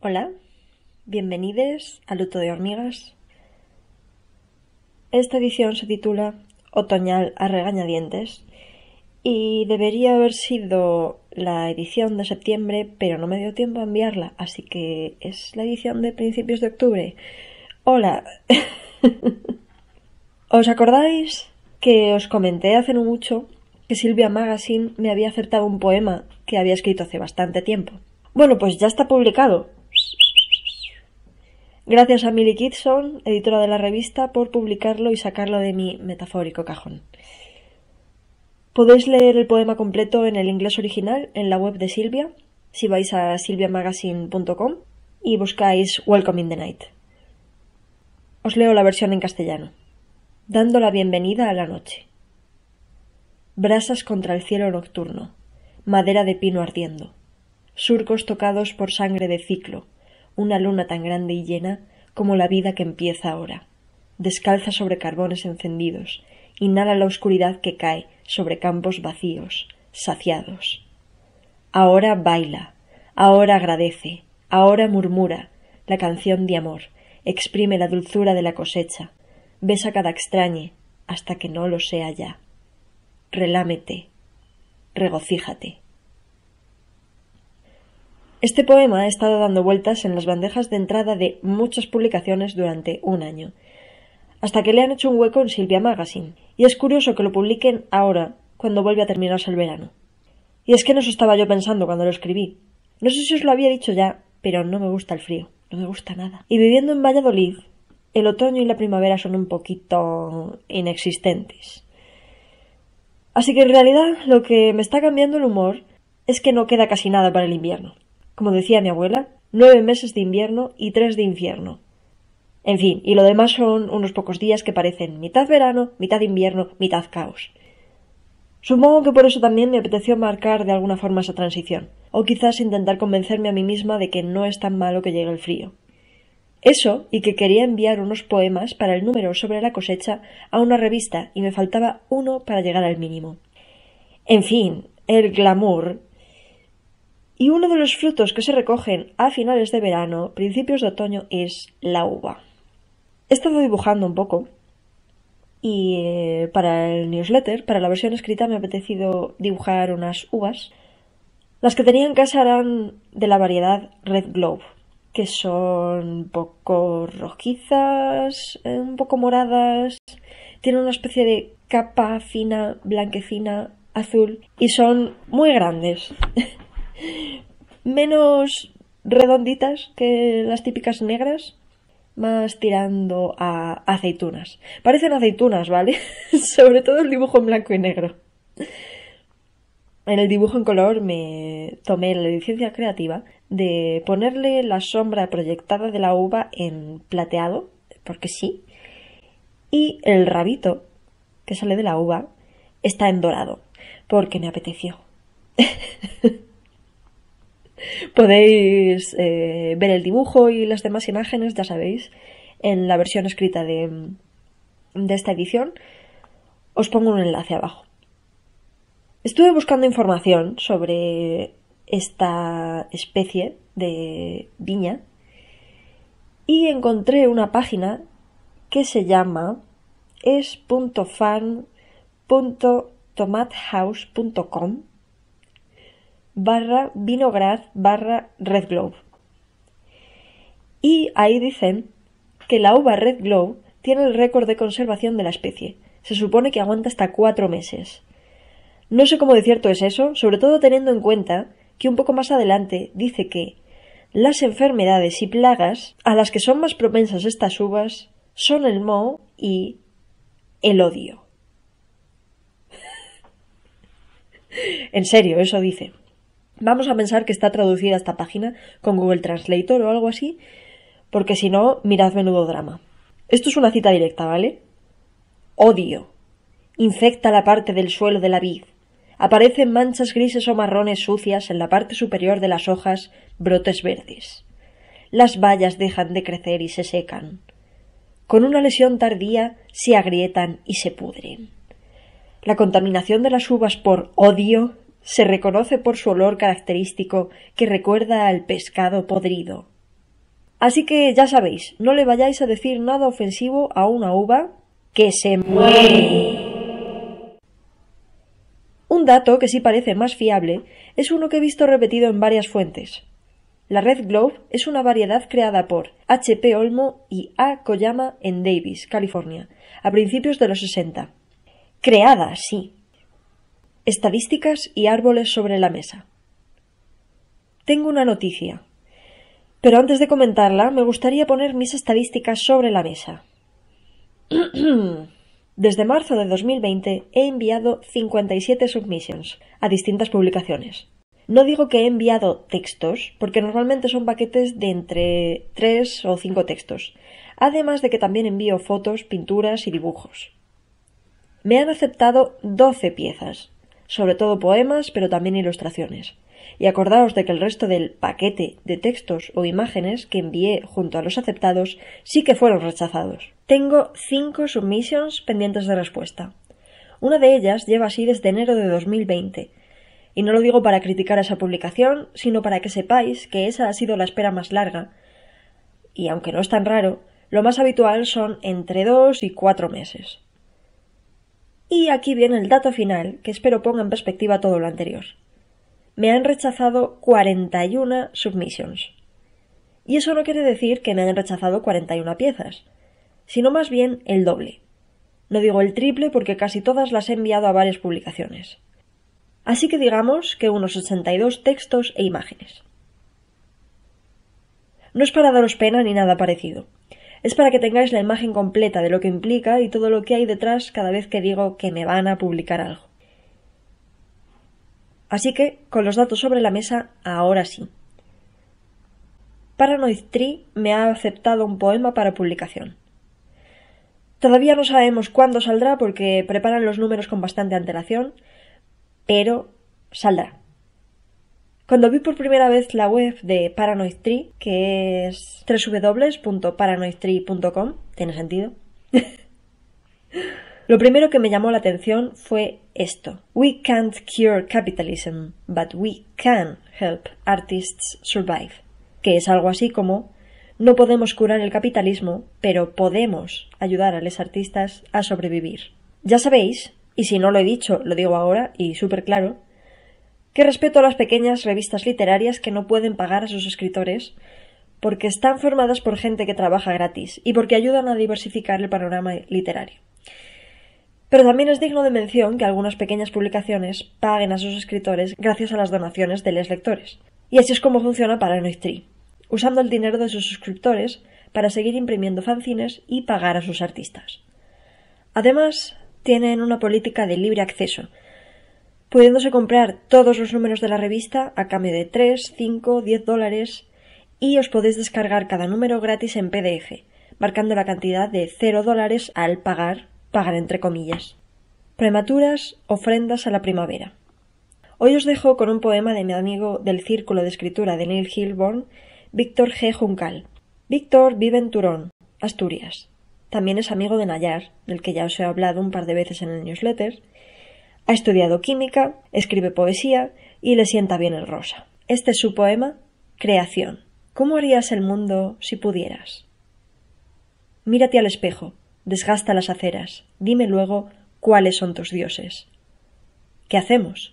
Hola, bienvenidos a Luto de Hormigas. Esta edición se titula Otoñal a regañadientes y debería haber sido la edición de septiembre, pero no me dio tiempo a enviarla, así que es la edición de principios de octubre. Hola. ¿Os acordáis que os comenté hace no mucho que Silvia Magazine me había acertado un poema que había escrito hace bastante tiempo? Bueno, pues ya está publicado, Gracias a Millie Kidson, editora de la revista, por publicarlo y sacarlo de mi metafórico cajón. Podéis leer el poema completo en el inglés original en la web de Silvia, si vais a silviamagazine.com y buscáis Welcome in the Night. Os leo la versión en castellano. Dando la bienvenida a la noche. Brasas contra el cielo nocturno, madera de pino ardiendo, surcos tocados por sangre de ciclo, una luna tan grande y llena como la vida que empieza ahora. Descalza sobre carbones encendidos, inhala la oscuridad que cae sobre campos vacíos, saciados. Ahora baila, ahora agradece, ahora murmura la canción de amor, exprime la dulzura de la cosecha, besa cada extrañe hasta que no lo sea ya. Relámete, regocíjate. Este poema ha estado dando vueltas en las bandejas de entrada de muchas publicaciones durante un año, hasta que le han hecho un hueco en Silvia Magazine, y es curioso que lo publiquen ahora, cuando vuelve a terminarse el verano. Y es que no se estaba yo pensando cuando lo escribí. No sé si os lo había dicho ya, pero no me gusta el frío, no me gusta nada. Y viviendo en Valladolid, el otoño y la primavera son un poquito inexistentes. Así que en realidad lo que me está cambiando el humor es que no queda casi nada para el invierno como decía mi abuela, nueve meses de invierno y tres de infierno. En fin, y lo demás son unos pocos días que parecen mitad verano, mitad invierno, mitad caos. Supongo que por eso también me apeteció marcar de alguna forma esa transición, o quizás intentar convencerme a mí misma de que no es tan malo que llegue el frío. Eso y que quería enviar unos poemas para el número sobre la cosecha a una revista y me faltaba uno para llegar al mínimo. En fin, el glamour y uno de los frutos que se recogen a finales de verano, principios de otoño, es la uva. He estado dibujando un poco y eh, para el newsletter, para la versión escrita, me ha apetecido dibujar unas uvas. Las que tenía en casa eran de la variedad Red Globe, que son un poco rojizas, eh, un poco moradas, tienen una especie de capa fina, blanquecina, azul y son muy grandes. menos redonditas que las típicas negras, más tirando a aceitunas. Parecen aceitunas, ¿vale? Sobre todo el dibujo en blanco y negro. En el dibujo en color me tomé la licencia creativa de ponerle la sombra proyectada de la uva en plateado, porque sí, y el rabito que sale de la uva está en dorado, porque me apeteció. Podéis eh, ver el dibujo y las demás imágenes, ya sabéis, en la versión escrita de, de esta edición. Os pongo un enlace abajo. Estuve buscando información sobre esta especie de viña y encontré una página que se llama es.fan.tomathouse.com barra vinograd barra Red Globe. Y ahí dicen que la uva Red Globe tiene el récord de conservación de la especie. Se supone que aguanta hasta cuatro meses. No sé cómo de cierto es eso, sobre todo teniendo en cuenta que un poco más adelante dice que las enfermedades y plagas a las que son más propensas estas uvas son el moho y el odio. en serio, eso dice. Vamos a pensar que está traducida esta página con Google Translator o algo así, porque si no, mirad menudo drama. Esto es una cita directa, ¿vale? Odio. Infecta la parte del suelo de la vid. Aparecen manchas grises o marrones sucias en la parte superior de las hojas, brotes verdes. Las bayas dejan de crecer y se secan. Con una lesión tardía se agrietan y se pudren. La contaminación de las uvas por odio se reconoce por su olor característico que recuerda al pescado podrido. Así que ya sabéis, no le vayáis a decir nada ofensivo a una uva que se muere. Un dato que sí parece más fiable es uno que he visto repetido en varias fuentes. La Red Globe es una variedad creada por H.P. Olmo y A. Koyama en Davis, California, a principios de los 60. Creada, sí, estadísticas y árboles sobre la mesa. Tengo una noticia, pero antes de comentarla me gustaría poner mis estadísticas sobre la mesa. Desde marzo de 2020 he enviado 57 submissions a distintas publicaciones. No digo que he enviado textos, porque normalmente son paquetes de entre 3 o 5 textos, además de que también envío fotos, pinturas y dibujos. Me han aceptado 12 piezas, sobre todo poemas, pero también ilustraciones. Y acordaos de que el resto del paquete de textos o imágenes que envié junto a los aceptados sí que fueron rechazados. Tengo cinco submissions pendientes de respuesta. Una de ellas lleva así desde enero de 2020. Y no lo digo para criticar esa publicación, sino para que sepáis que esa ha sido la espera más larga. Y aunque no es tan raro, lo más habitual son entre dos y cuatro meses. Y aquí viene el dato final, que espero ponga en perspectiva todo lo anterior. Me han rechazado 41 submissions. Y eso no quiere decir que me han rechazado 41 piezas, sino más bien el doble. No digo el triple porque casi todas las he enviado a varias publicaciones. Así que digamos que unos 82 textos e imágenes. No es para daros pena ni nada parecido. Es para que tengáis la imagen completa de lo que implica y todo lo que hay detrás cada vez que digo que me van a publicar algo. Así que, con los datos sobre la mesa, ahora sí. Paranoid Tree me ha aceptado un poema para publicación. Todavía no sabemos cuándo saldrá porque preparan los números con bastante antelación, pero saldrá. Cuando vi por primera vez la web de Paranoid Tree, que es www.paranoidtree.com, tiene sentido. Lo primero que me llamó la atención fue esto. We can't cure capitalism, but we can help artists survive. Que es algo así como no podemos curar el capitalismo, pero podemos ayudar a los artistas a sobrevivir. Ya sabéis, y si no lo he dicho, lo digo ahora y súper claro, que respeto a las pequeñas revistas literarias que no pueden pagar a sus escritores porque están formadas por gente que trabaja gratis y porque ayudan a diversificar el panorama literario. Pero también es digno de mención que algunas pequeñas publicaciones paguen a sus escritores gracias a las donaciones de los lectores. Y así es como funciona Paranoid Tree, usando el dinero de sus suscriptores para seguir imprimiendo fanzines y pagar a sus artistas. Además, tienen una política de libre acceso, pudiéndose comprar todos los números de la revista a cambio de 3, 5, 10 dólares y os podéis descargar cada número gratis en PDF, marcando la cantidad de 0 dólares al pagar, pagar entre comillas. Prematuras, ofrendas a la primavera. Hoy os dejo con un poema de mi amigo del Círculo de Escritura de Neil Hilborn, Víctor G. Juncal. Víctor vive en Turón, Asturias. También es amigo de Nayar, del que ya os he hablado un par de veces en el newsletter, ha estudiado química, escribe poesía y le sienta bien el rosa. Este es su poema, Creación. ¿Cómo harías el mundo si pudieras? Mírate al espejo, desgasta las aceras, dime luego cuáles son tus dioses. ¿Qué hacemos?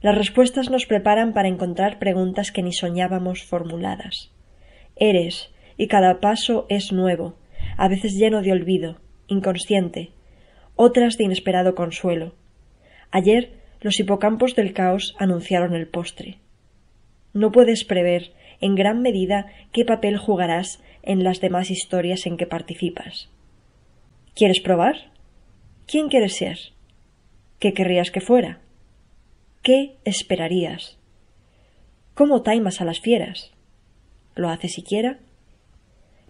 Las respuestas nos preparan para encontrar preguntas que ni soñábamos formuladas. Eres, y cada paso es nuevo, a veces lleno de olvido, inconsciente, otras de inesperado consuelo, Ayer los hipocampos del caos anunciaron el postre. No puedes prever, en gran medida, qué papel jugarás en las demás historias en que participas. ¿Quieres probar? ¿Quién quieres ser? ¿Qué querrías que fuera? ¿Qué esperarías? ¿Cómo taimas a las fieras? ¿Lo hace siquiera?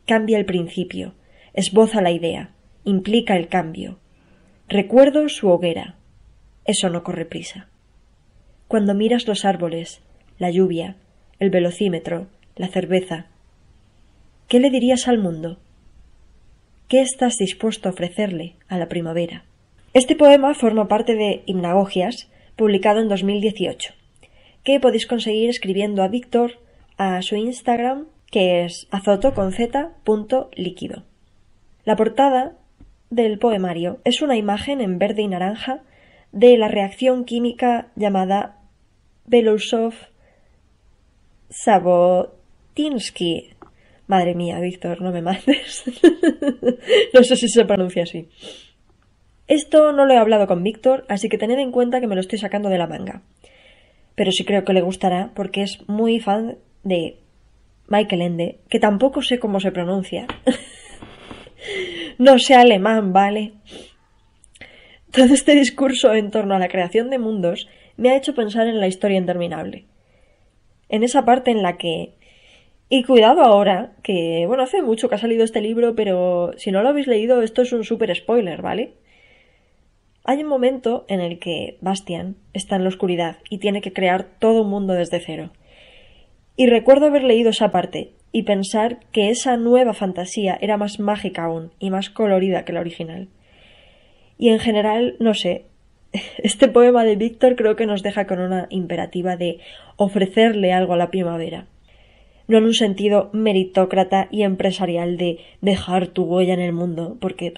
Cambia el principio, esboza la idea, implica el cambio. Recuerdo su hoguera, eso no corre prisa. Cuando miras los árboles, la lluvia, el velocímetro, la cerveza, ¿qué le dirías al mundo? ¿Qué estás dispuesto a ofrecerle a la primavera? Este poema forma parte de Himnagogias, publicado en 2018, que podéis conseguir escribiendo a Víctor a su Instagram, que es azoto La portada del poemario es una imagen en verde y naranja de la reacción química llamada Belousov-Sabotinsky. Madre mía, Víctor, no me mates. no sé si se pronuncia así. Esto no lo he hablado con Víctor, así que tened en cuenta que me lo estoy sacando de la manga. Pero sí creo que le gustará porque es muy fan de Michael Ende, que tampoco sé cómo se pronuncia. no sé alemán, ¿vale? Todo este discurso en torno a la creación de mundos me ha hecho pensar en la historia interminable. En esa parte en la que... Y cuidado ahora, que bueno, hace mucho que ha salido este libro, pero si no lo habéis leído, esto es un super spoiler, ¿vale? Hay un momento en el que Bastian está en la oscuridad y tiene que crear todo un mundo desde cero. Y recuerdo haber leído esa parte y pensar que esa nueva fantasía era más mágica aún y más colorida que la original. Y en general, no sé, este poema de Víctor creo que nos deja con una imperativa de ofrecerle algo a la primavera. No en un sentido meritócrata y empresarial de dejar tu huella en el mundo, porque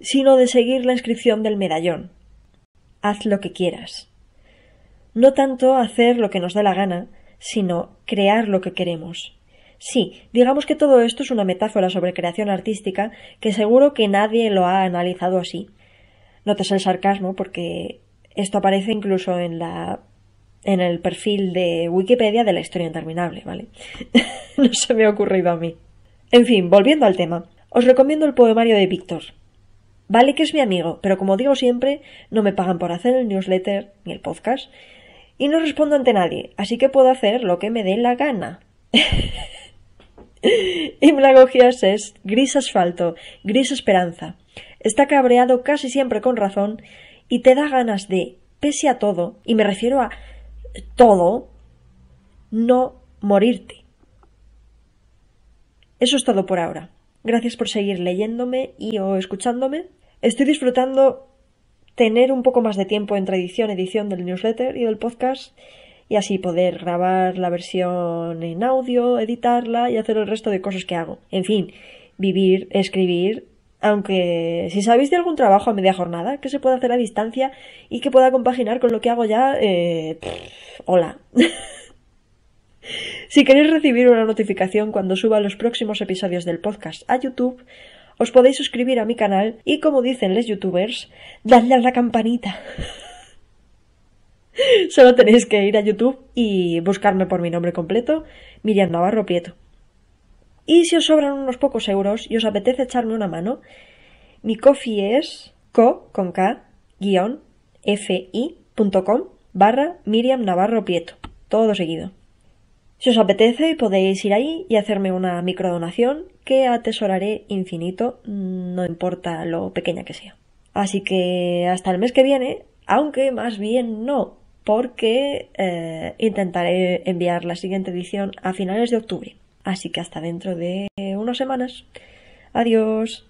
sino de seguir la inscripción del medallón. Haz lo que quieras. No tanto hacer lo que nos da la gana, sino crear lo que queremos. Sí, digamos que todo esto es una metáfora sobre creación artística que seguro que nadie lo ha analizado así. Notas el sarcasmo porque esto aparece incluso en la en el perfil de Wikipedia de la historia interminable, ¿vale? no se me ha ocurrido a mí. En fin, volviendo al tema, os recomiendo el poemario de Víctor. Vale que es mi amigo, pero como digo siempre, no me pagan por hacer el newsletter ni el podcast y no respondo ante nadie, así que puedo hacer lo que me dé la gana. y es gris asfalto, gris esperanza. Está cabreado casi siempre con razón y te da ganas de, pese a todo, y me refiero a todo, no morirte. Eso es todo por ahora. Gracias por seguir leyéndome y o escuchándome. Estoy disfrutando tener un poco más de tiempo entre edición, edición del newsletter y del podcast y así poder grabar la versión en audio, editarla y hacer el resto de cosas que hago. En fin, vivir, escribir, aunque si sabéis de algún trabajo a media jornada que se pueda hacer a distancia y que pueda compaginar con lo que hago ya, eh, hola. si queréis recibir una notificación cuando suba los próximos episodios del podcast a YouTube, os podéis suscribir a mi canal y como dicen los youtubers, dadle a la campanita. Solo tenéis que ir a YouTube y buscarme por mi nombre completo, Miriam Navarro Pieto. Y si os sobran unos pocos euros y os apetece echarme una mano, mi coffee es co con k fi.com barra Miriam Navarro pieto todo seguido. Si os apetece podéis ir ahí y hacerme una microdonación que atesoraré infinito, no importa lo pequeña que sea. Así que hasta el mes que viene, aunque más bien no, porque eh, intentaré enviar la siguiente edición a finales de octubre. Así que hasta dentro de unas semanas. Adiós.